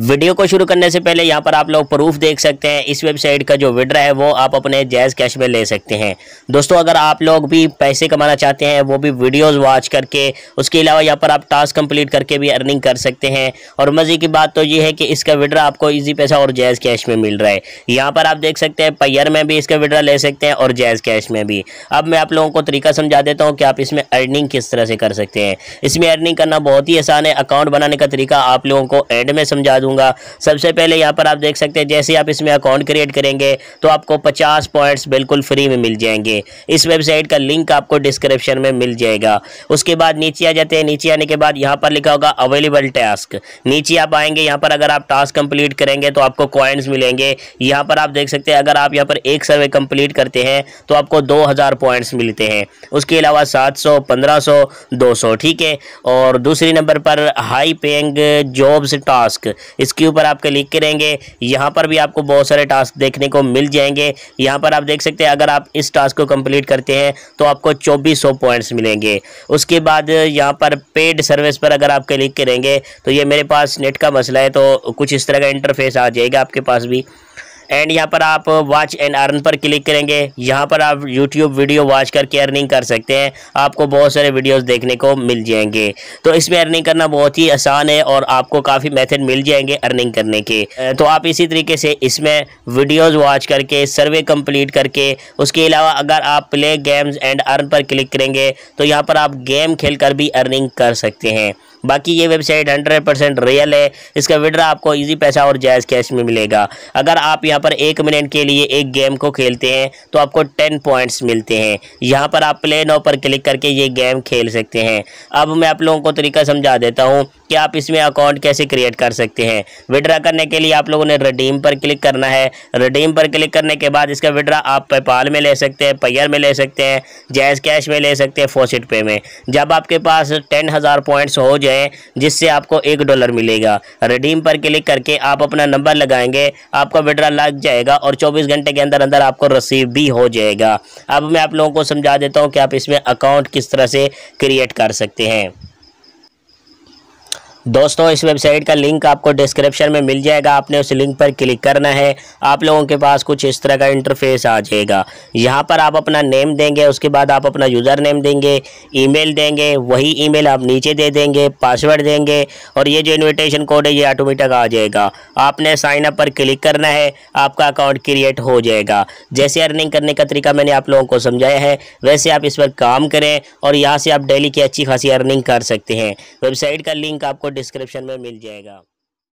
video को शुरू करने से पहले यहाँ पर आप लोग प्रूफ देख सकते हैं इस वेबसाइट का जो विड्रा है वो आप अपने जैज़ कैश में ले सकते हैं दोस्तों अगर आप लोग भी पैसे कमाना चाहते हैं वो भी वीडियोस वॉच करके उसके अलावा यहाँ पर आप टास्क कंप्लीट करके भी अर्निंग कर सकते हैं और मज़े की बात तो ये है कि इसका विड्रा आपको ईजी पैसा और जैज़ कैश में मिल रहा है यहाँ पर आप देख सकते हैं पैयर में भी इसका विड्रा ले सकते हैं और जैज़ कैश में भी अब मैं आप लोगों को तरीका समझा देता हूँ कि आप इसमें अर्निंग किस तरह से कर सकते हैं इसमें अर्निंग करना बहुत ही आसान है अकाउंट बनाने का तरीका आप लोगों को एड में समझा दूंगा सबसे पहले यहाँ पर आप देख सकते हैं जैसे आप इसमें अकाउंट क्रिएट करेंगे तो आपको पचास पॉइंट्स बिल्कुल फ्री में मिल जाएंगे इस वेबसाइट का लिंक आपको डिस्क्रिप्शन में मिल जाएगा उसके बाद नीचे आ जाते हैं नीचे आने के बाद यहाँ पर लिखा होगा अवेलेबल टास्क नीचे आप आएंगे यहाँ पर अगर आप टास्क कंप्लीट करेंगे तो आपको कॉइन्स मिलेंगे यहाँ पर आप देख सकते हैं अगर आप यहाँ पर एक सर्वे कंप्लीट करते हैं तो आपको 2000 पॉइंट्स मिलते हैं उसके अलावा 700, 1500, 200 ठीक है और दूसरी नंबर पर हाई पेंग जॉब्स टास्क इसके ऊपर आप क्लिक करेंगे यहाँ पर भी आपको बहुत सारे टास्क देखने को मिल जाएंगे यहाँ पर आप देख सकते हैं अगर आप इस टास्क को कंप्लीट करते हैं तो आपको चौबीस पॉइंट्स मिलेंगे उसके बाद यहाँ पर पेड सर्विस पर अगर आप क्लिक करेंगे तो ये मेरे पास नेट का मसला है तो कुछ इस तरह का इंटरफेस आ जाएगा आपके पास भी एंड यहाँ पर आप वॉच एंड अर्न पर क्लिक करेंगे यहाँ पर आप यूट्यूब वीडियो वॉच करके अर्निंग कर सकते हैं आपको बहुत सारे वीडियोस देखने को मिल जाएंगे तो इसमें अर्निंग करना बहुत ही आसान है और आपको काफ़ी मेथड मिल जाएंगे अर्निंग करने के तो आप इसी तरीके से इसमें वीडियोज़ वॉच करके सर्वे कम्प्लीट करके उसके अलावा अगर आप प्ले गेम्स एंड अर्न पर क्लिक करेंगे तो यहाँ पर आप गेम खेल कर भी अर्निंग कर सकते हैं बाकी ये वेबसाइट हंड्रेड परसेंट रियल है इसका विड्रा आपको ईजी पैसा और जायज़ कैश में मिलेगा अगर आप यहाँ पर एक मिनट के लिए एक गेम को खेलते हैं तो आपको टेन पॉइंट्स मिलते हैं यहाँ पर आप प्ले नो पर क्लिक करके ये गेम खेल सकते हैं अब मैं आप लोगों को तरीका समझा देता हूँ कि आप इसमें अकाउंट कैसे क्रिएट कर सकते हैं विड्रा करने के लिए आप लोगों ने रडीम पर क्लिक करना है रडीम पर क्लिक करने के बाद इसका विड्रा आप पेपाल में ले सकते हैं पैयर में ले सकते हैं जैज़ कैश में ले सकते हैं फोसिट पे में जब आपके पास टेन हज़ार पॉइंट्स हो जाए हैं जिससे आपको एक डॉलर मिलेगा रिडीम पर क्लिक करके आप अपना नंबर लगाएंगे आपका विड्रा लग जाएगा और चौबीस घंटे के अंदर अंदर आपको रसीव भी हो जाएगा अब मैं आप लोगों को समझा देता हूँ कि आप इसमें अकाउंट किस तरह से क्रिएट कर सकते हैं दोस्तों इस वेबसाइट का लिंक आपको डिस्क्रिप्शन में मिल जाएगा आपने उस लिंक पर क्लिक करना है आप लोगों के पास कुछ इस तरह का इंटरफेस आ जाएगा यहाँ पर आप अपना नेम देंगे उसके बाद आप अपना यूज़र नेम देंगे ईमेल देंगे वही ईमेल आप नीचे दे देंगे पासवर्ड देंगे और ये जो इन्विटेशन कोड है ये ऑटोमेटिक आ जाएगा आपने साइन अप पर क्लिक करना है आपका अकाउंट क्रिएट हो जाएगा जैसे अर्निंग करने का तरीका मैंने आप लोगों को समझाया है वैसे आप इस पर काम करें और यहाँ से आप डेली की अच्छी खासी अर्निंग कर सकते हैं वेबसाइट का लिंक आपको डिस्क्रिप्शन में मिल जाएगा